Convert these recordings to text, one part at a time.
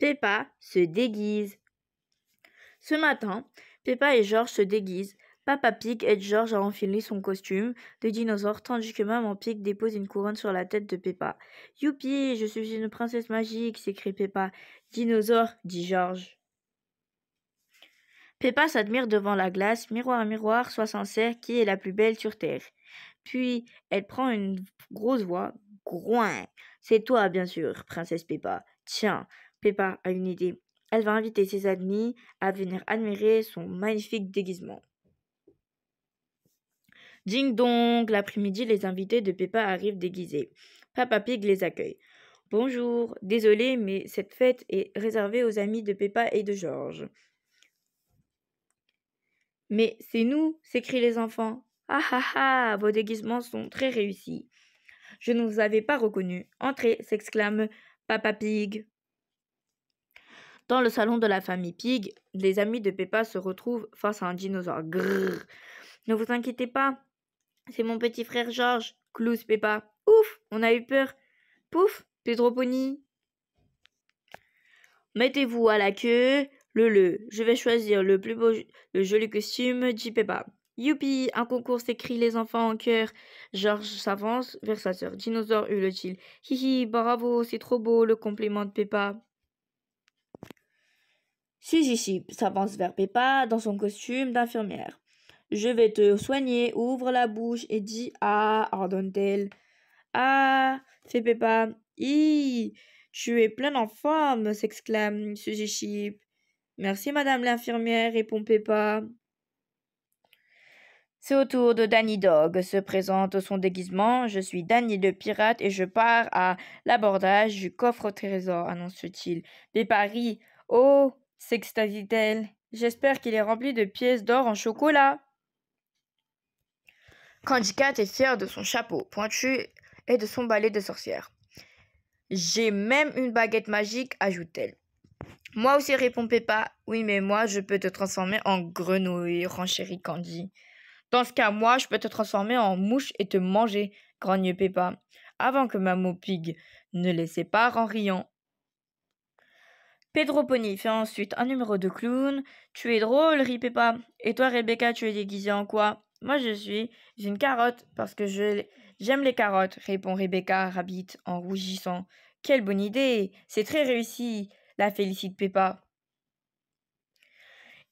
Peppa se déguise. Ce matin, Peppa et George se déguisent. Papa Pig aide George à enfiler son costume de dinosaure tandis que Maman Pig dépose une couronne sur la tête de Peppa. Youpi, je suis une princesse magique, s'écrie Peppa. Dinosaure, dit George. Peppa s'admire devant la glace. Miroir, miroir, sois sincère, qui est la plus belle sur Terre Puis elle prend une grosse voix. Groin. C'est toi, bien sûr, princesse Peppa. Tiens, Peppa a une idée. Elle va inviter ses amis à venir admirer son magnifique déguisement. Ding dong, l'après-midi, les invités de Peppa arrivent déguisés. Papa Pig les accueille. Bonjour, désolé, mais cette fête est réservée aux amis de Peppa et de Georges. Mais c'est nous, s'écrient les enfants. Ah ah ah, vos déguisements sont très réussis. Je ne vous avais pas reconnu. Entrez, s'exclame Papa Pig. Dans le salon de la famille Pig, les amis de Peppa se retrouvent face à un dinosaure. Grrr. Ne vous inquiétez pas, c'est mon petit frère Georges, clouse Peppa. Ouf, on a eu peur. Pouf, trop Pony. Mettez-vous à la queue, le le. Je vais choisir le plus beau, le joli costume, dit Peppa. Youpi, un concours s'écrit les enfants en chœur. Georges s'avance vers sa sœur. Dinosaure hurle t Hihi, bravo, c'est trop beau, le compliment de Peppa. Si, s'avance vers Peppa dans son costume d'infirmière. Je vais te soigner, ouvre la bouche et dis Ah, ordonne Ah, fait Peppa. Hi, tu es plein en forme, s'exclame Suzy Chip. Merci, madame l'infirmière, répond Peppa. C'est au tour de Danny Dog. Se présente son déguisement. Je suis Danny le pirate et je pars à l'abordage du coffre au trésor, annonce-t-il. Des paris. Oh s'extasie-t-elle. J'espère qu'il est rempli de pièces d'or en chocolat. Cat est fière de son chapeau pointu et de son balai de sorcière. J'ai même une baguette magique, ajoute-t-elle. Moi aussi, répond Peppa. Oui, mais moi, je peux te transformer en grenouille, renchérit Candy. Dans ce cas, moi, je peux te transformer en mouche et te manger, grogne Peppa, avant que Maman Pig ne les sépare en riant. Pedro Pony fait ensuite un numéro de clown. Tu es drôle, rit pas. Et toi, Rebecca, tu es déguisée en quoi Moi, je suis une carotte parce que je j'aime les carottes, répond Rebecca Rabbit en rougissant. Quelle bonne idée C'est très réussi la félicite Peppa.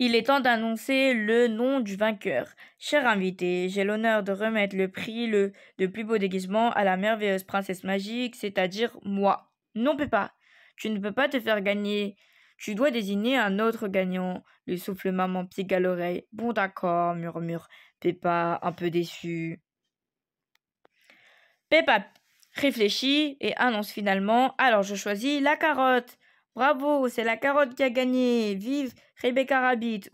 Il est temps d'annoncer le nom du vainqueur. Cher invité, j'ai l'honneur de remettre le prix le, de plus beau déguisement à la merveilleuse princesse magique, c'est-à-dire moi. Non, Peppa, tu ne peux pas te faire gagner. Tu dois désigner un autre gagnant, Le souffle maman Pig à l'oreille. Bon d'accord, murmure Peppa, un peu déçu. Peppa réfléchit et annonce finalement Alors je choisis la carotte. Bravo, c'est la carotte qui a gagné. Vive Rebecca Rabbit.